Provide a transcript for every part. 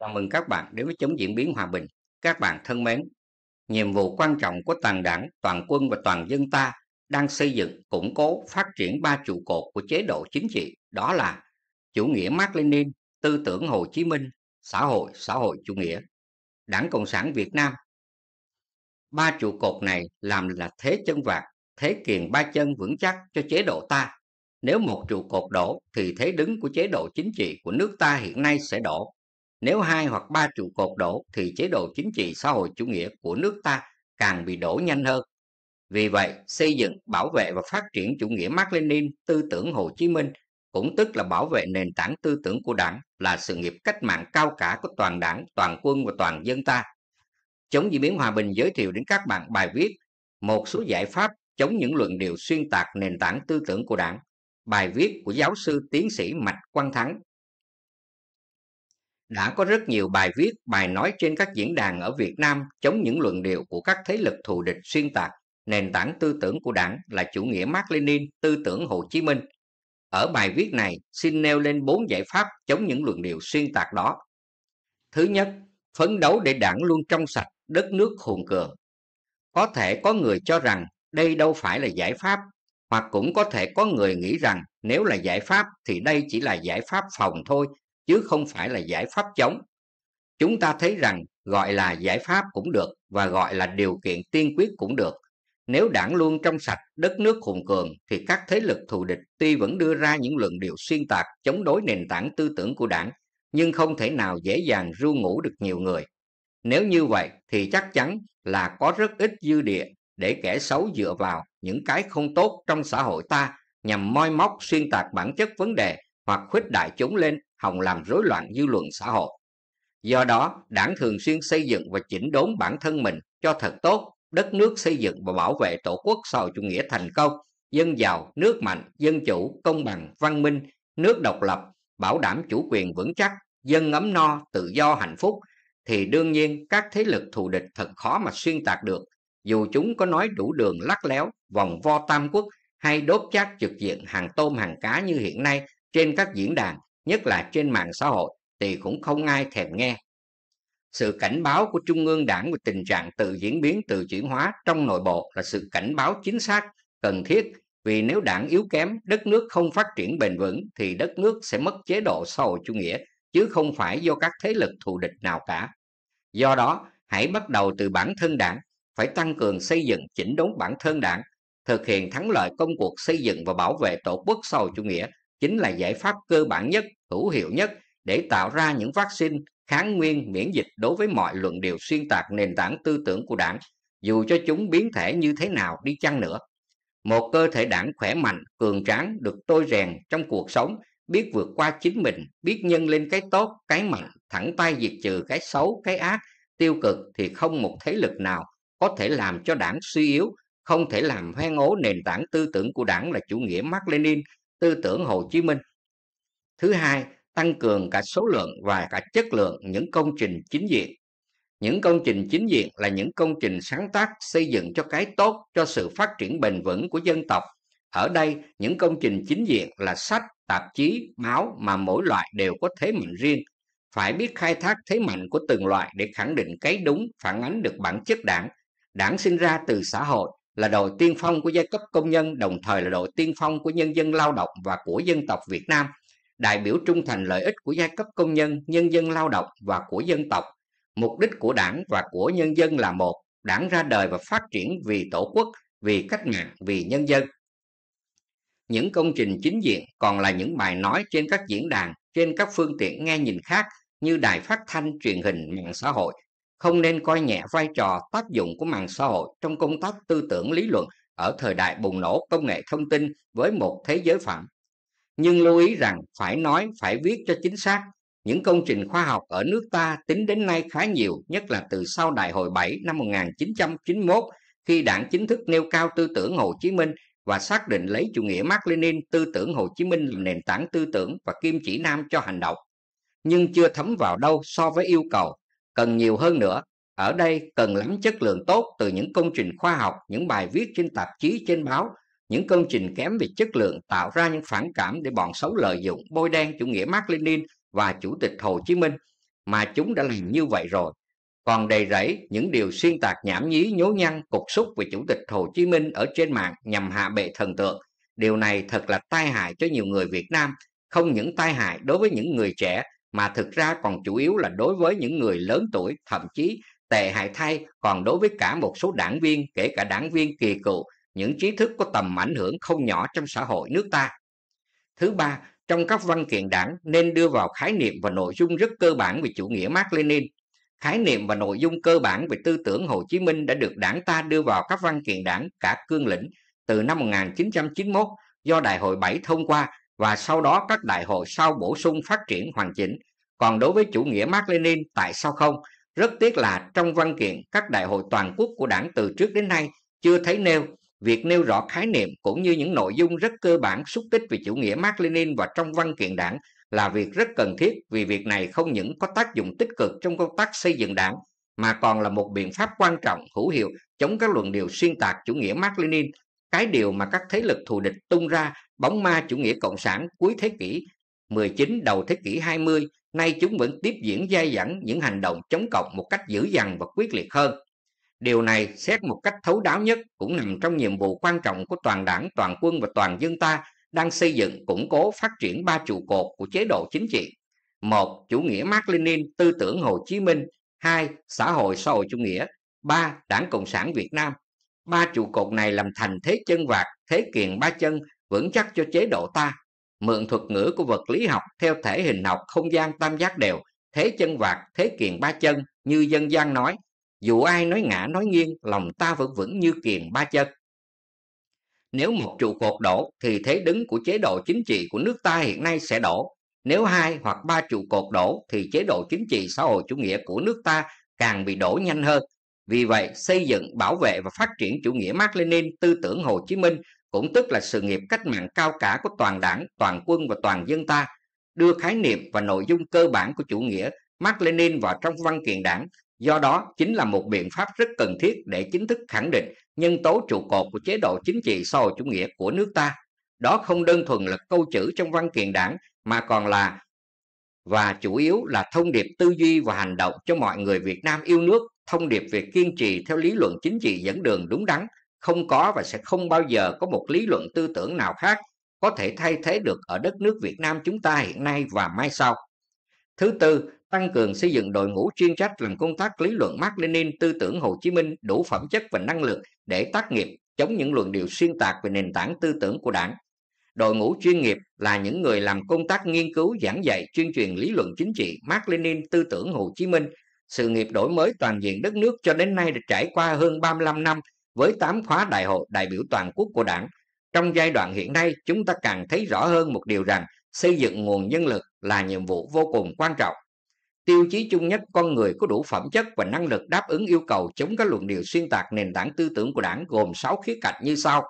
Chào mừng các bạn đến với chống diễn biến hòa bình. Các bạn thân mến, nhiệm vụ quan trọng của toàn đảng, toàn quân và toàn dân ta đang xây dựng, củng cố, phát triển ba trụ cột của chế độ chính trị, đó là chủ nghĩa Mác Lênin, tư tưởng Hồ Chí Minh, xã hội, xã hội chủ nghĩa, Đảng Cộng sản Việt Nam. Ba trụ cột này làm là thế chân vạc, thế kiền ba chân vững chắc cho chế độ ta. Nếu một trụ cột đổ thì thế đứng của chế độ chính trị của nước ta hiện nay sẽ đổ nếu hai hoặc ba trụ cột đổ thì chế độ chính trị xã hội chủ nghĩa của nước ta càng bị đổ nhanh hơn. Vì vậy, xây dựng, bảo vệ và phát triển chủ nghĩa Mác Lenin tư tưởng Hồ Chí Minh cũng tức là bảo vệ nền tảng tư tưởng của đảng là sự nghiệp cách mạng cao cả của toàn đảng, toàn quân và toàn dân ta. Chống diễn biến hòa bình giới thiệu đến các bạn bài viết một số giải pháp chống những luận điệu xuyên tạc nền tảng tư tưởng của đảng. Bài viết của giáo sư tiến sĩ Mạch Quang Thắng đã có rất nhiều bài viết, bài nói trên các diễn đàn ở Việt Nam chống những luận điệu của các thế lực thù địch xuyên tạc. Nền tảng tư tưởng của đảng là chủ nghĩa Mark Lenin, tư tưởng Hồ Chí Minh. Ở bài viết này, xin nêu lên bốn giải pháp chống những luận điệu xuyên tạc đó. Thứ nhất, phấn đấu để đảng luôn trong sạch, đất nước hùng cường. Có thể có người cho rằng đây đâu phải là giải pháp, hoặc cũng có thể có người nghĩ rằng nếu là giải pháp thì đây chỉ là giải pháp phòng thôi chứ không phải là giải pháp chống chúng ta thấy rằng gọi là giải pháp cũng được và gọi là điều kiện tiên quyết cũng được nếu đảng luôn trong sạch đất nước hùng cường thì các thế lực thù địch tuy vẫn đưa ra những luận điệu xuyên tạc chống đối nền tảng tư tưởng của đảng nhưng không thể nào dễ dàng ru ngủ được nhiều người nếu như vậy thì chắc chắn là có rất ít dư địa để kẻ xấu dựa vào những cái không tốt trong xã hội ta nhằm moi móc xuyên tạc bản chất vấn đề hoặc khuếch đại chúng lên hòng làm rối loạn dư luận xã hội. Do đó, đảng thường xuyên xây dựng và chỉnh đốn bản thân mình cho thật tốt, đất nước xây dựng và bảo vệ tổ quốc xã chủ nghĩa thành công, dân giàu, nước mạnh, dân chủ, công bằng, văn minh, nước độc lập, bảo đảm chủ quyền vững chắc, dân ấm no, tự do, hạnh phúc, thì đương nhiên các thế lực thù địch thật khó mà xuyên tạc được, dù chúng có nói đủ đường lắc léo, vòng vo tam quốc hay đốt chát trực diện hàng tôm hàng cá như hiện nay trên các diễn đàn nhất là trên mạng xã hội thì cũng không ai thèm nghe. Sự cảnh báo của Trung ương Đảng về tình trạng tự diễn biến tự chuyển hóa trong nội bộ là sự cảnh báo chính xác, cần thiết vì nếu đảng yếu kém, đất nước không phát triển bền vững thì đất nước sẽ mất chế độ xã hội chủ nghĩa chứ không phải do các thế lực thù địch nào cả. Do đó, hãy bắt đầu từ bản thân đảng, phải tăng cường xây dựng chỉnh đốn bản thân đảng, thực hiện thắng lợi công cuộc xây dựng và bảo vệ tổ quốc xã hội chủ nghĩa chính là giải pháp cơ bản nhất, hữu hiệu nhất để tạo ra những vaccine kháng nguyên miễn dịch đối với mọi luận điều xuyên tạc nền tảng tư tưởng của đảng, dù cho chúng biến thể như thế nào đi chăng nữa. Một cơ thể đảng khỏe mạnh, cường tráng, được tôi rèn trong cuộc sống, biết vượt qua chính mình, biết nhân lên cái tốt, cái mạnh, thẳng tay diệt trừ cái xấu, cái ác, tiêu cực thì không một thế lực nào có thể làm cho đảng suy yếu, không thể làm hoen ố nền tảng tư tưởng của đảng là chủ nghĩa Mác Lenin tư tưởng Hồ Chí Minh. Thứ hai, tăng cường cả số lượng và cả chất lượng những công trình chính diện. Những công trình chính diện là những công trình sáng tác xây dựng cho cái tốt, cho sự phát triển bền vững của dân tộc. Ở đây, những công trình chính diện là sách, tạp chí, báo mà mỗi loại đều có thế mạnh riêng. Phải biết khai thác thế mạnh của từng loại để khẳng định cái đúng, phản ánh được bản chất đảng. Đảng sinh ra từ xã hội, là đội tiên phong của giai cấp công nhân đồng thời là đội tiên phong của nhân dân lao động và của dân tộc Việt Nam, đại biểu trung thành lợi ích của giai cấp công nhân, nhân dân lao động và của dân tộc. Mục đích của đảng và của nhân dân là một, đảng ra đời và phát triển vì tổ quốc, vì cách mạng, vì nhân dân. Những công trình chính diện còn là những bài nói trên các diễn đàn, trên các phương tiện nghe nhìn khác như đài phát thanh, truyền hình, mạng xã hội – không nên coi nhẹ vai trò tác dụng của mạng xã hội trong công tác tư tưởng lý luận ở thời đại bùng nổ công nghệ thông tin với một thế giới phẳng. Nhưng lưu ý rằng phải nói, phải viết cho chính xác. Những công trình khoa học ở nước ta tính đến nay khá nhiều, nhất là từ sau Đại hội 7 năm 1991, khi đảng chính thức nêu cao tư tưởng Hồ Chí Minh và xác định lấy chủ nghĩa Mark Lenin tư tưởng Hồ Chí Minh là nền tảng tư tưởng và kim chỉ nam cho hành động. Nhưng chưa thấm vào đâu so với yêu cầu cần nhiều hơn nữa ở đây cần lắm chất lượng tốt từ những công trình khoa học những bài viết trên tạp chí trên báo những công trình kém về chất lượng tạo ra những phản cảm để bọn xấu lợi dụng bôi đen chủ nghĩa Mark Lenin và Chủ tịch Hồ Chí Minh mà chúng đã làm như vậy rồi. Còn đầy rẫy những điều xuyên tạc nhảm nhí nhố nhăn cục xúc về Chủ tịch Hồ Chí Minh ở trên mạng nhằm hạ bệ thần tượng. Điều này thật là tai hại cho nhiều người Việt Nam, không những tai hại đối với những người trẻ mà thực ra còn chủ yếu là đối với những người lớn tuổi, thậm chí tệ hại thay còn đối với cả một số đảng viên, kể cả đảng viên kỳ cựu, những trí thức có tầm ảnh hưởng không nhỏ trong xã hội nước ta. Thứ ba, trong các văn kiện đảng nên đưa vào khái niệm và nội dung rất cơ bản về chủ nghĩa Mark Lenin. Khái niệm và nội dung cơ bản về tư tưởng Hồ Chí Minh đã được đảng ta đưa vào các văn kiện đảng cả cương lĩnh từ năm 1991 do Đại hội 7 thông qua và sau đó các đại hội sau bổ sung phát triển hoàn chỉnh. Còn đối với chủ nghĩa Mark Lenin tại sao không? Rất tiếc là trong văn kiện các đại hội toàn quốc của đảng từ trước đến nay chưa thấy nêu việc nêu rõ khái niệm cũng như những nội dung rất cơ bản xúc tích về chủ nghĩa Mark Lenin và trong văn kiện đảng là việc rất cần thiết vì việc này không những có tác dụng tích cực trong công tác xây dựng đảng mà còn là một biện pháp quan trọng hữu hiệu chống các luận điều xuyên tạc chủ nghĩa Mark Lenin. Cái điều mà các thế lực thù địch tung ra bóng ma chủ nghĩa cộng sản cuối thế kỷ 19 đầu thế kỷ 20, nay chúng vẫn tiếp diễn dai dẳng những hành động chống cộng một cách dữ dằn và quyết liệt hơn. Điều này xét một cách thấu đáo nhất cũng nằm trong nhiệm vụ quan trọng của toàn đảng, toàn quân và toàn dân ta đang xây dựng, củng cố, phát triển ba trụ cột của chế độ chính trị. một Chủ nghĩa Mác Lênin, tư tưởng Hồ Chí Minh. hai Xã hội xã hội chủ nghĩa. ba Đảng Cộng sản Việt Nam. Ba trụ cột này làm thành thế chân vạc, thế kiền ba chân vững chắc cho chế độ ta mượn thuật ngữ của vật lý học theo thể hình học không gian tam giác đều thế chân vạc thế kiền ba chân như dân gian nói dù ai nói ngã nói nghiêng lòng ta vẫn vững như kiền ba chân nếu một trụ cột đổ thì thế đứng của chế độ chính trị của nước ta hiện nay sẽ đổ nếu hai hoặc ba trụ cột đổ thì chế độ chính trị xã hội chủ nghĩa của nước ta càng bị đổ nhanh hơn vì vậy xây dựng bảo vệ và phát triển chủ nghĩa mark lenin tư tưởng hồ chí minh cũng tức là sự nghiệp cách mạng cao cả của toàn đảng, toàn quân và toàn dân ta, đưa khái niệm và nội dung cơ bản của chủ nghĩa Mark Lenin vào trong văn kiện đảng, do đó chính là một biện pháp rất cần thiết để chính thức khẳng định nhân tố trụ cột của chế độ chính trị xã hội chủ nghĩa của nước ta. Đó không đơn thuần là câu chữ trong văn kiện đảng mà còn là và chủ yếu là thông điệp tư duy và hành động cho mọi người Việt Nam yêu nước, thông điệp về kiên trì theo lý luận chính trị dẫn đường đúng đắn, không có và sẽ không bao giờ có một lý luận tư tưởng nào khác có thể thay thế được ở đất nước Việt Nam chúng ta hiện nay và mai sau. Thứ tư, tăng cường xây dựng đội ngũ chuyên trách làm công tác lý luận Mark Lenin, tư tưởng Hồ Chí Minh đủ phẩm chất và năng lực để tác nghiệp chống những luận điệu xuyên tạc về nền tảng tư tưởng của đảng. Đội ngũ chuyên nghiệp là những người làm công tác nghiên cứu, giảng dạy, chuyên truyền lý luận chính trị Mark Lenin, tư tưởng Hồ Chí Minh. Sự nghiệp đổi mới toàn diện đất nước cho đến nay đã trải qua hơn 35 năm với 8 khóa đại hội đại biểu toàn quốc của đảng. Trong giai đoạn hiện nay, chúng ta càng thấy rõ hơn một điều rằng xây dựng nguồn nhân lực là nhiệm vụ vô cùng quan trọng. Tiêu chí chung nhất con người có đủ phẩm chất và năng lực đáp ứng yêu cầu chống các luận điệu xuyên tạc nền tảng tư tưởng của đảng gồm 6 khía cạnh như sau.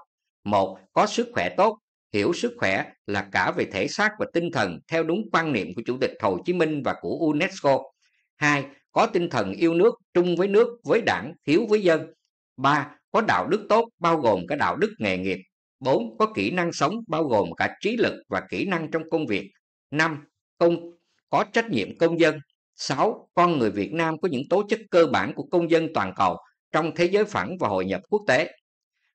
một Có sức khỏe tốt, hiểu sức khỏe là cả về thể xác và tinh thần theo đúng quan niệm của Chủ tịch Hồ Chí Minh và của UNESCO. 2. Có tinh thần yêu nước, trung với nước, với đảng, hiếu với dân. 3 có đạo đức tốt bao gồm cả đạo đức nghề nghiệp 4. Có kỹ năng sống bao gồm cả trí lực và kỹ năng trong công việc 5. Công có trách nhiệm công dân 6. Con người Việt Nam có những tố chất cơ bản của công dân toàn cầu trong thế giới phẳng và hội nhập quốc tế.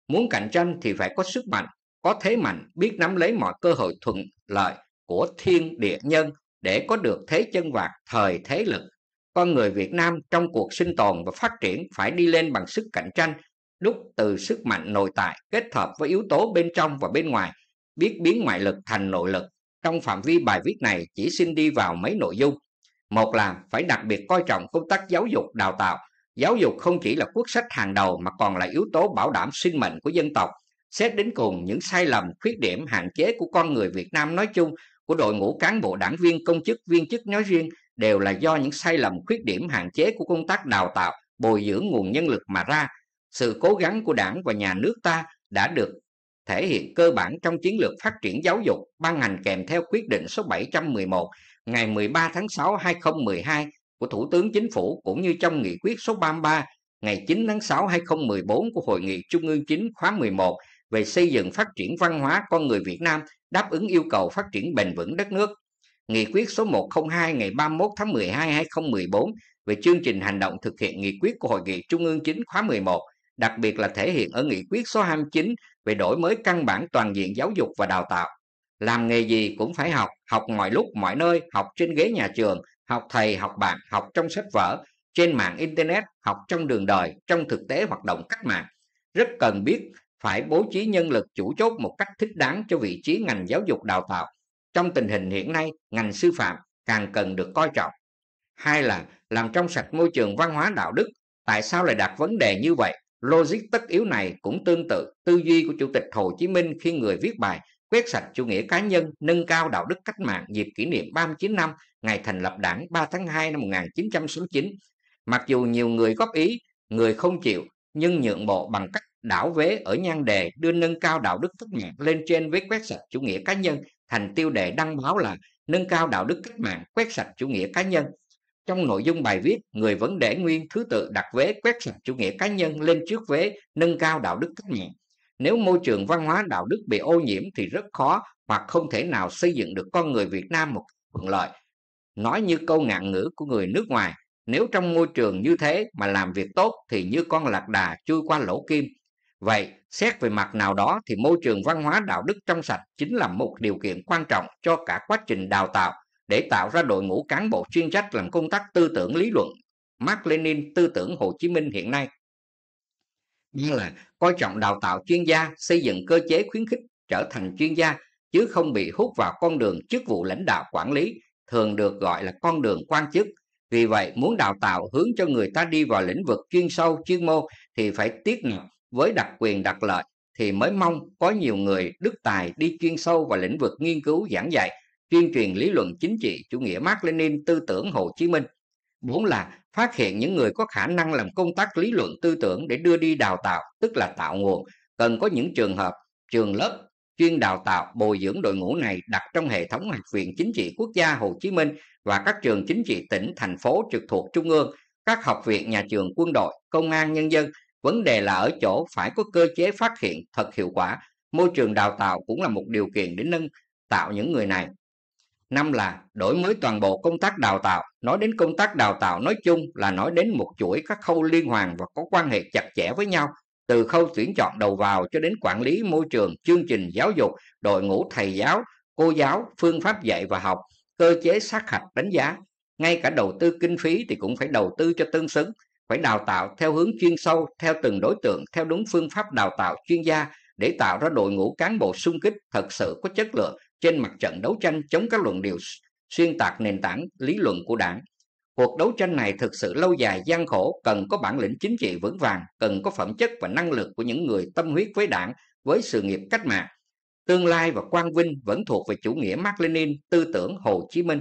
Muốn cạnh tranh thì phải có sức mạnh, có thế mạnh, biết nắm lấy mọi cơ hội thuận lợi của thiên địa nhân để có được thế chân vạc thời thế lực. Con người Việt Nam trong cuộc sinh tồn và phát triển phải đi lên bằng sức cạnh tranh đúc từ sức mạnh nội tại kết hợp với yếu tố bên trong và bên ngoài, biết biến ngoại lực thành nội lực. Trong phạm vi bài viết này chỉ xin đi vào mấy nội dung. Một là phải đặc biệt coi trọng công tác giáo dục đào tạo. Giáo dục không chỉ là quốc sách hàng đầu mà còn là yếu tố bảo đảm sinh mệnh của dân tộc. Xét đến cùng những sai lầm, khuyết điểm, hạn chế của con người Việt Nam nói chung, của đội ngũ cán bộ đảng viên, công chức, viên chức nói riêng đều là do những sai lầm, khuyết điểm, hạn chế của công tác đào tạo, bồi dưỡng nguồn nhân lực mà ra sự cố gắng của đảng và nhà nước ta đã được thể hiện cơ bản trong chiến lược phát triển giáo dục ban hành kèm theo quyết định số 711 ngày 13 tháng 6 2012 của Thủ tướng Chính phủ cũng như trong nghị quyết số 33 ngày 9 tháng 6 2014 của Hội nghị Trung ương 9 khóa 11 về xây dựng phát triển văn hóa con người Việt Nam đáp ứng yêu cầu phát triển bền vững đất nước. Nghị quyết số 102 ngày 31 tháng 12 2014 về chương trình hành động thực hiện nghị quyết của Hội nghị Trung ương 9 khóa 11 đặc biệt là thể hiện ở nghị quyết số 29 về đổi mới căn bản toàn diện giáo dục và đào tạo. Làm nghề gì cũng phải học, học mọi lúc, mọi nơi, học trên ghế nhà trường, học thầy, học bạn, học trong sách vở, trên mạng Internet, học trong đường đời, trong thực tế hoạt động cách mạng. Rất cần biết phải bố trí nhân lực chủ chốt một cách thích đáng cho vị trí ngành giáo dục đào tạo. Trong tình hình hiện nay, ngành sư phạm càng cần được coi trọng. Hai là làm trong sạch môi trường văn hóa đạo đức. Tại sao lại đặt vấn đề như vậy? Logic tất yếu này cũng tương tự tư duy của Chủ tịch Hồ Chí Minh khi người viết bài quét sạch chủ nghĩa cá nhân, nâng cao đạo đức cách mạng dịp kỷ niệm 39 năm ngày thành lập đảng 3 tháng 2 năm 1969. Mặc dù nhiều người góp ý, người không chịu, nhưng nhượng bộ bằng cách đảo vế ở nhan đề đưa nâng cao đạo đức cách mạng lên trên với quét sạch chủ nghĩa cá nhân thành tiêu đề đăng báo là nâng cao đạo đức cách mạng quét sạch chủ nghĩa cá nhân trong nội dung bài viết, người vẫn để nguyên thứ tự đặt vế quét sạch chủ nghĩa cá nhân lên trước vế nâng cao đạo đức cách mạng. Nếu môi trường văn hóa đạo đức bị ô nhiễm thì rất khó hoặc không thể nào xây dựng được con người Việt Nam một thuận lợi. Nói như câu ngạn ngữ của người nước ngoài, nếu trong môi trường như thế mà làm việc tốt thì như con lạc đà chui qua lỗ kim. Vậy, xét về mặt nào đó thì môi trường văn hóa đạo đức trong sạch chính là một điều kiện quan trọng cho cả quá trình đào tạo, để tạo ra đội ngũ cán bộ chuyên trách làm công tác tư tưởng lý luận Mark Lenin tư tưởng Hồ Chí Minh hiện nay. Như là coi trọng đào tạo chuyên gia, xây dựng cơ chế khuyến khích trở thành chuyên gia, chứ không bị hút vào con đường chức vụ lãnh đạo quản lý, thường được gọi là con đường quan chức. Vì vậy, muốn đào tạo hướng cho người ta đi vào lĩnh vực chuyên sâu, chuyên môn thì phải tiết nạp với đặc quyền đặc lợi thì mới mong có nhiều người đức tài đi chuyên sâu vào lĩnh vực nghiên cứu giảng dạy tuyên truyền lý luận chính trị chủ nghĩa Mark Lenin tư tưởng Hồ Chí Minh. Bốn là phát hiện những người có khả năng làm công tác lý luận tư tưởng để đưa đi đào tạo, tức là tạo nguồn, cần có những trường hợp, trường lớp chuyên đào tạo bồi dưỡng đội ngũ này đặt trong hệ thống học viện chính trị quốc gia Hồ Chí Minh và các trường chính trị tỉnh, thành phố trực thuộc trung ương, các học viện nhà trường quân đội, công an nhân dân. Vấn đề là ở chỗ phải có cơ chế phát hiện thật hiệu quả. Môi trường đào tạo cũng là một điều kiện để nâng tạo những người này năm là đổi mới toàn bộ công tác đào tạo nói đến công tác đào tạo nói chung là nói đến một chuỗi các khâu liên hoàn và có quan hệ chặt chẽ với nhau từ khâu tuyển chọn đầu vào cho đến quản lý môi trường chương trình giáo dục đội ngũ thầy giáo cô giáo phương pháp dạy và học cơ chế sát hạch đánh giá ngay cả đầu tư kinh phí thì cũng phải đầu tư cho tương xứng phải đào tạo theo hướng chuyên sâu theo từng đối tượng theo đúng phương pháp đào tạo chuyên gia để tạo ra đội ngũ cán bộ sung kích thật sự có chất lượng trên mặt trận đấu tranh chống các luận điều xuyên tạc nền tảng lý luận của đảng. Cuộc đấu tranh này thực sự lâu dài gian khổ, cần có bản lĩnh chính trị vững vàng, cần có phẩm chất và năng lực của những người tâm huyết với đảng, với sự nghiệp cách mạng. Tương lai và quang vinh vẫn thuộc về chủ nghĩa Mác Lenin tư tưởng Hồ Chí Minh.